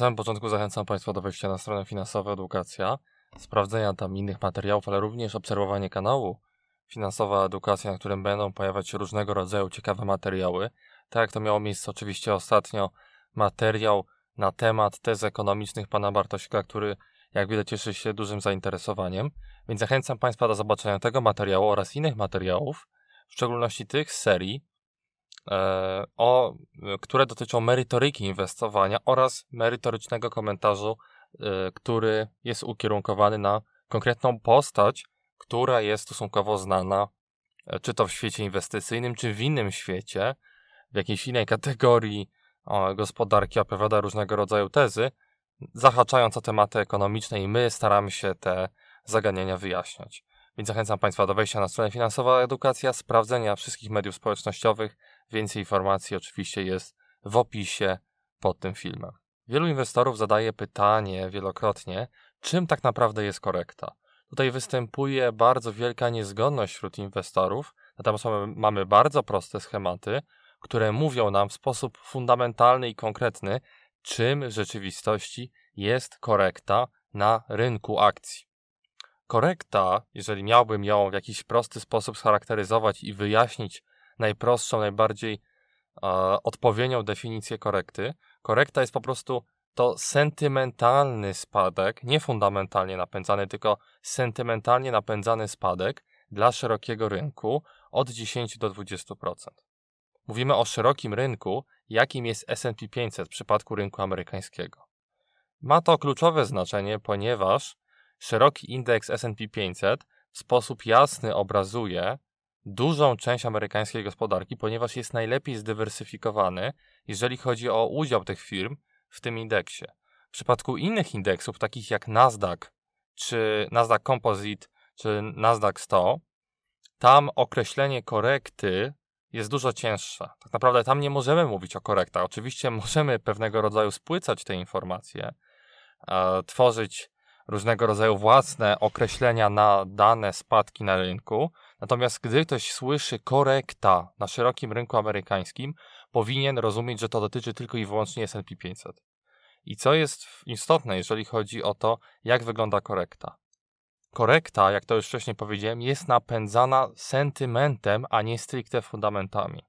samym początku zachęcam Państwa do wejścia na stronę Finansowa Edukacja, sprawdzenia tam innych materiałów, ale również obserwowanie kanału Finansowa Edukacja, na którym będą pojawiać się różnego rodzaju ciekawe materiały. Tak jak to miało miejsce oczywiście ostatnio, materiał na temat tez ekonomicznych pana Bartosika, który jak widać cieszy się dużym zainteresowaniem, więc zachęcam Państwa do zobaczenia tego materiału oraz innych materiałów, w szczególności tych z serii E, o, które dotyczą merytoryki inwestowania oraz merytorycznego komentarzu, e, który jest ukierunkowany na konkretną postać, która jest stosunkowo znana, e, czy to w świecie inwestycyjnym, czy w innym świecie, w jakiejś innej kategorii gospodarki opowiada różnego rodzaju tezy, zahaczając o tematy ekonomiczne i my staramy się te zagadnienia wyjaśniać. Więc zachęcam Państwa do wejścia na stronę Finansowa Edukacja, sprawdzenia wszystkich mediów społecznościowych. Więcej informacji oczywiście jest w opisie pod tym filmem. Wielu inwestorów zadaje pytanie wielokrotnie, czym tak naprawdę jest korekta. Tutaj występuje bardzo wielka niezgodność wśród inwestorów, natomiast mamy bardzo proste schematy, które mówią nam w sposób fundamentalny i konkretny, czym w rzeczywistości jest korekta na rynku akcji korekta, jeżeli miałbym ją w jakiś prosty sposób scharakteryzować i wyjaśnić najprostszą, najbardziej e, odpowiednią definicję korekty, korekta jest po prostu to sentymentalny spadek, nie fundamentalnie napędzany, tylko sentymentalnie napędzany spadek dla szerokiego rynku od 10 do 20%. Mówimy o szerokim rynku, jakim jest SP 500 w przypadku rynku amerykańskiego. Ma to kluczowe znaczenie, ponieważ szeroki indeks SP 500 w sposób jasny obrazuje dużą część amerykańskiej gospodarki, ponieważ jest najlepiej zdywersyfikowany, jeżeli chodzi o udział tych firm w tym indeksie. W przypadku innych indeksów, takich jak Nasdaq, czy Nasdaq Composite, czy Nasdaq 100, tam określenie korekty jest dużo cięższe. Tak naprawdę tam nie możemy mówić o korektach. Oczywiście możemy pewnego rodzaju spłycać te informacje, tworzyć różnego rodzaju własne określenia na dane spadki na rynku. Natomiast gdy ktoś słyszy korekta na szerokim rynku amerykańskim, powinien rozumieć, że to dotyczy tylko i wyłącznie S&P 500. I co jest istotne, jeżeli chodzi o to, jak wygląda korekta? Korekta, jak to już wcześniej powiedziałem, jest napędzana sentymentem, a nie stricte fundamentami.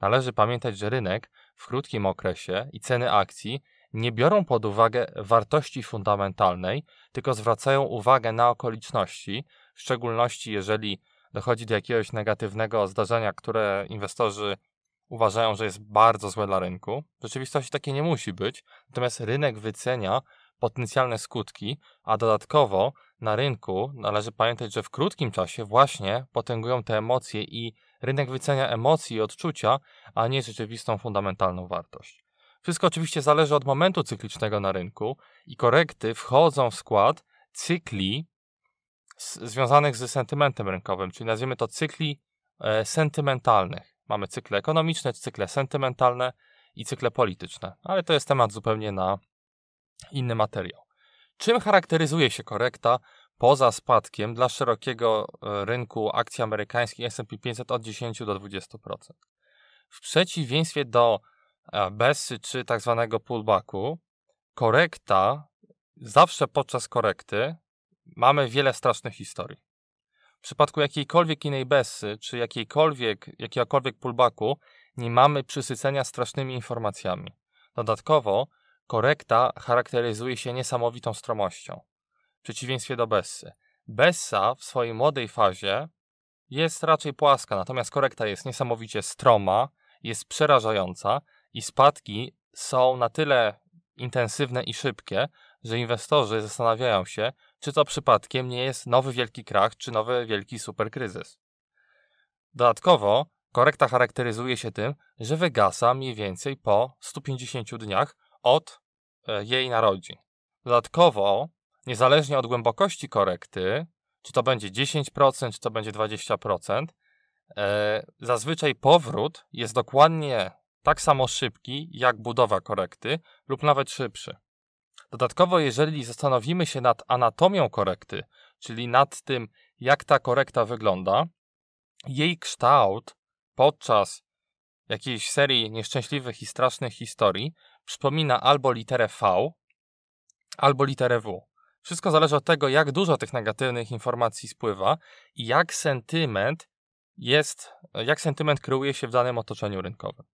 Należy pamiętać, że rynek w krótkim okresie i ceny akcji nie biorą pod uwagę wartości fundamentalnej, tylko zwracają uwagę na okoliczności, w szczególności jeżeli dochodzi do jakiegoś negatywnego zdarzenia, które inwestorzy uważają, że jest bardzo złe dla rynku. W rzeczywistości takie nie musi być, natomiast rynek wycenia potencjalne skutki, a dodatkowo na rynku należy pamiętać, że w krótkim czasie właśnie potęgują te emocje i rynek wycenia emocji i odczucia, a nie rzeczywistą fundamentalną wartość. Wszystko oczywiście zależy od momentu cyklicznego na rynku i korekty wchodzą w skład cykli z, związanych ze sentymentem rynkowym, czyli nazywamy to cykli e, sentymentalnych. Mamy cykle ekonomiczne, cykle sentymentalne i cykle polityczne, ale to jest temat zupełnie na inny materiał. Czym charakteryzuje się korekta poza spadkiem dla szerokiego e, rynku akcji amerykańskich S&P 500 od 10 do 20%? W przeciwieństwie do E, besy czy tak zwanego pullbacku. Korekta, zawsze podczas korekty mamy wiele strasznych historii. W przypadku jakiejkolwiek innej besy, czy jakiejkolwiek, jakiegokolwiek pullbacku, nie mamy przysycenia strasznymi informacjami. Dodatkowo, korekta charakteryzuje się niesamowitą stromością, w przeciwieństwie do bessy. Bessa w swojej młodej fazie jest raczej płaska, natomiast korekta jest niesamowicie stroma, jest przerażająca, i spadki są na tyle intensywne i szybkie, że inwestorzy zastanawiają się, czy to przypadkiem nie jest nowy wielki krach, czy nowy wielki superkryzys. Dodatkowo korekta charakteryzuje się tym, że wygasa mniej więcej po 150 dniach od e, jej narodzin. Dodatkowo, niezależnie od głębokości korekty, czy to będzie 10%, czy to będzie 20%, e, zazwyczaj powrót jest dokładnie tak samo szybki jak budowa korekty lub nawet szybszy. Dodatkowo, jeżeli zastanowimy się nad anatomią korekty, czyli nad tym, jak ta korekta wygląda, jej kształt podczas jakiejś serii nieszczęśliwych i strasznych historii przypomina albo literę V, albo literę W. Wszystko zależy od tego, jak dużo tych negatywnych informacji spływa i jak sentyment jest, jak sentyment kreuje się w danym otoczeniu rynkowym.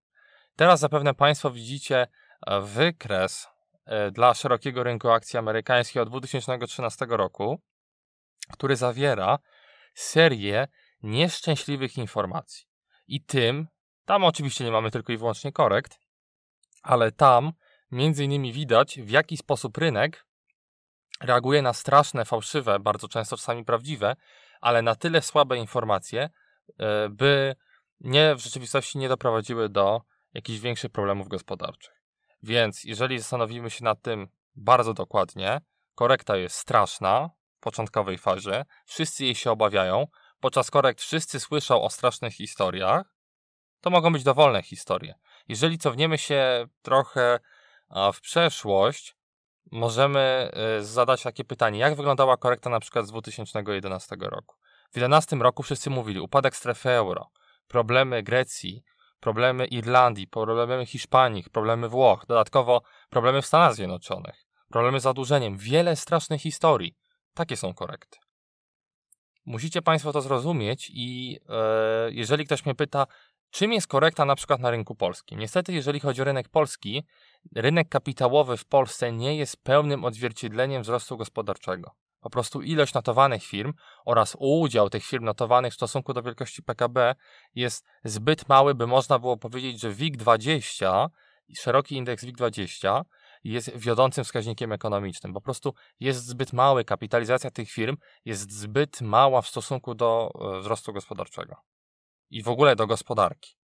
Teraz zapewne Państwo widzicie e, wykres e, dla szerokiego rynku akcji amerykańskiej od 2013 roku, który zawiera serię nieszczęśliwych informacji. I tym, tam oczywiście nie mamy tylko i wyłącznie korekt, ale tam między innymi widać, w jaki sposób rynek reaguje na straszne, fałszywe, bardzo często czasami prawdziwe, ale na tyle słabe informacje, e, by nie w rzeczywistości nie doprowadziły do jakichś większych problemów gospodarczych. Więc jeżeli zastanowimy się nad tym bardzo dokładnie, korekta jest straszna w początkowej fazie, wszyscy jej się obawiają, podczas korekt wszyscy słyszą o strasznych historiach, to mogą być dowolne historie. Jeżeli cofniemy się trochę w przeszłość, możemy y, zadać takie pytanie, jak wyglądała korekta na przykład z 2011 roku. W 2011 roku wszyscy mówili upadek strefy euro, problemy Grecji, problemy Irlandii, problemy Hiszpanii, problemy Włoch, dodatkowo problemy w Stanach Zjednoczonych, problemy z zadłużeniem, wiele strasznych historii. Takie są korekty. Musicie Państwo to zrozumieć i e, jeżeli ktoś mnie pyta, czym jest korekta na przykład na rynku polskim? Niestety, jeżeli chodzi o rynek polski, rynek kapitałowy w Polsce nie jest pełnym odzwierciedleniem wzrostu gospodarczego. Po prostu ilość notowanych firm oraz udział tych firm notowanych w stosunku do wielkości PKB jest zbyt mały, by można było powiedzieć, że WIG20, szeroki indeks WIG20 jest wiodącym wskaźnikiem ekonomicznym. Po prostu jest zbyt mały, kapitalizacja tych firm jest zbyt mała w stosunku do e, wzrostu gospodarczego i w ogóle do gospodarki.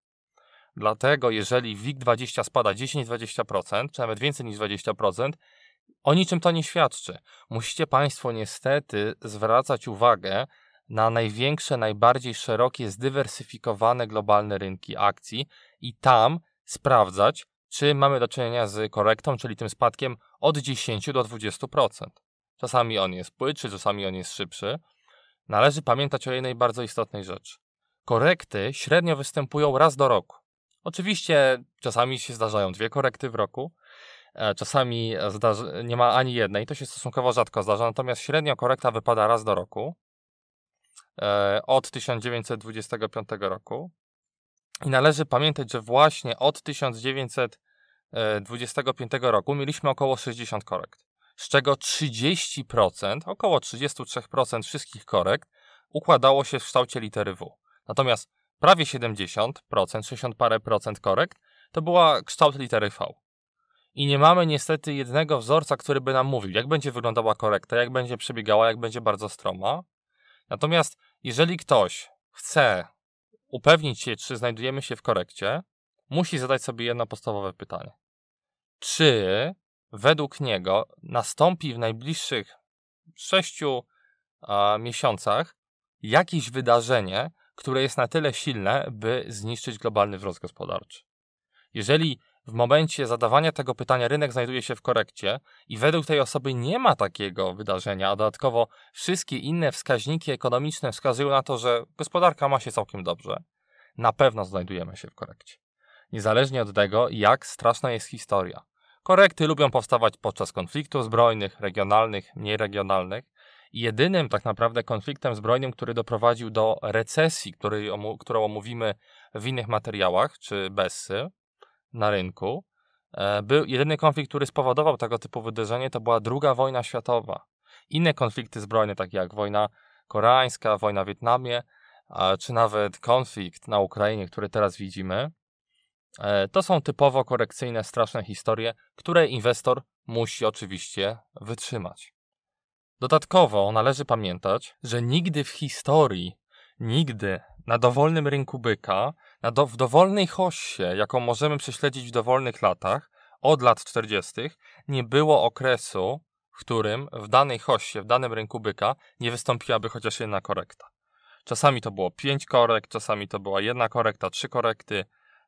Dlatego jeżeli WIG20 spada 10-20%, czy nawet więcej niż 20%, o niczym to nie świadczy. Musicie Państwo niestety zwracać uwagę na największe, najbardziej szerokie, zdywersyfikowane globalne rynki akcji i tam sprawdzać, czy mamy do czynienia z korektą, czyli tym spadkiem od 10 do 20%. Czasami on jest płytszy, czasami on jest szybszy. Należy pamiętać o jednej bardzo istotnej rzeczy. Korekty średnio występują raz do roku. Oczywiście czasami się zdarzają dwie korekty w roku, E, czasami zdarzy, nie ma ani jednej, to się stosunkowo rzadko zdarza, natomiast średnio korekta wypada raz do roku e, od 1925 roku. I należy pamiętać, że właśnie od 1925 roku mieliśmy około 60 korekt, z czego 30%, około 33% wszystkich korekt układało się w kształcie litery W. Natomiast prawie 70%, 60 parę procent korekt to była kształt litery V i nie mamy niestety jednego wzorca, który by nam mówił, jak będzie wyglądała korekta, jak będzie przebiegała, jak będzie bardzo stroma. Natomiast jeżeli ktoś chce upewnić się, czy znajdujemy się w korekcie, musi zadać sobie jedno podstawowe pytanie. Czy według niego nastąpi w najbliższych sześciu miesiącach jakieś wydarzenie, które jest na tyle silne, by zniszczyć globalny wzrost gospodarczy? Jeżeli w momencie zadawania tego pytania rynek znajduje się w korekcie i według tej osoby nie ma takiego wydarzenia, a dodatkowo wszystkie inne wskaźniki ekonomiczne wskazują na to, że gospodarka ma się całkiem dobrze. Na pewno znajdujemy się w korekcie. Niezależnie od tego, jak straszna jest historia. Korekty lubią powstawać podczas konfliktów zbrojnych, regionalnych, mniej regionalnych. I jedynym tak naprawdę konfliktem zbrojnym, który doprowadził do recesji, której, którą omówimy w innych materiałach, czy BESSY, na rynku. E, był jedyny konflikt, który spowodował tego typu wydarzenie, to była II wojna światowa. Inne konflikty zbrojne, takie jak wojna koreańska, wojna w Wietnamie, czy nawet konflikt na Ukrainie, który teraz widzimy, e, to są typowo korekcyjne, straszne historie, które inwestor musi oczywiście wytrzymać. Dodatkowo należy pamiętać, że nigdy w historii, nigdy na dowolnym rynku byka, na do, w dowolnej hoście, jaką możemy prześledzić w dowolnych latach, od lat 40., nie było okresu, w którym w danej hoście, w danym rynku byka nie wystąpiłaby chociaż jedna korekta. Czasami to było 5 korekt, czasami to była jedna korekta, trzy korekty,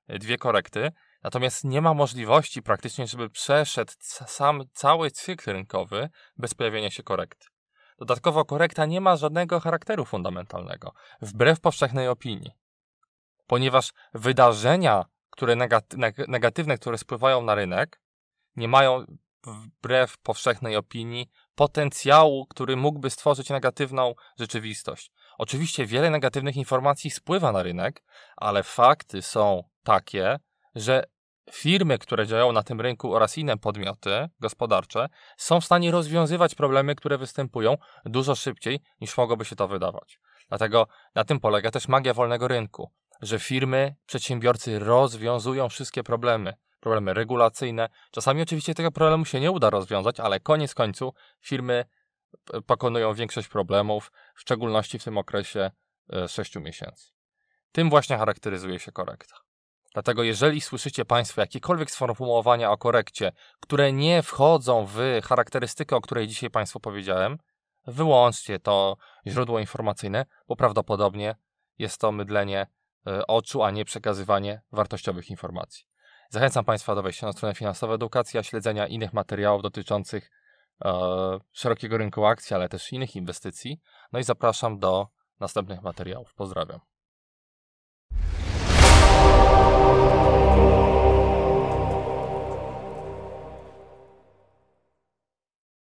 y, dwie korekty. Natomiast nie ma możliwości praktycznie, żeby przeszedł sam cały cykl rynkowy bez pojawienia się korekt. Dodatkowo korekta nie ma żadnego charakteru fundamentalnego, wbrew powszechnej opinii. Ponieważ wydarzenia, które negatywne, które spływają na rynek, nie mają wbrew powszechnej opinii potencjału, który mógłby stworzyć negatywną rzeczywistość. Oczywiście wiele negatywnych informacji spływa na rynek, ale fakty są takie, że firmy, które działają na tym rynku oraz inne podmioty gospodarcze są w stanie rozwiązywać problemy, które występują dużo szybciej niż mogłoby się to wydawać. Dlatego na tym polega też magia wolnego rynku, że firmy, przedsiębiorcy rozwiązują wszystkie problemy. Problemy regulacyjne. Czasami oczywiście tego problemu się nie uda rozwiązać, ale koniec końców firmy e, pokonują większość problemów, w szczególności w tym okresie 6 e, miesięcy. Tym właśnie charakteryzuje się korekta. Dlatego jeżeli słyszycie Państwo jakiekolwiek sformułowania o korekcie, które nie wchodzą w charakterystykę, o której dzisiaj Państwu powiedziałem, wyłączcie to źródło informacyjne, bo prawdopodobnie jest to mydlenie e, oczu, a nie przekazywanie wartościowych informacji. Zachęcam Państwa do wejścia na stronę Finansowa Edukacja, śledzenia innych materiałów dotyczących e, szerokiego rynku akcji, ale też innych inwestycji. No i zapraszam do następnych materiałów. Pozdrawiam.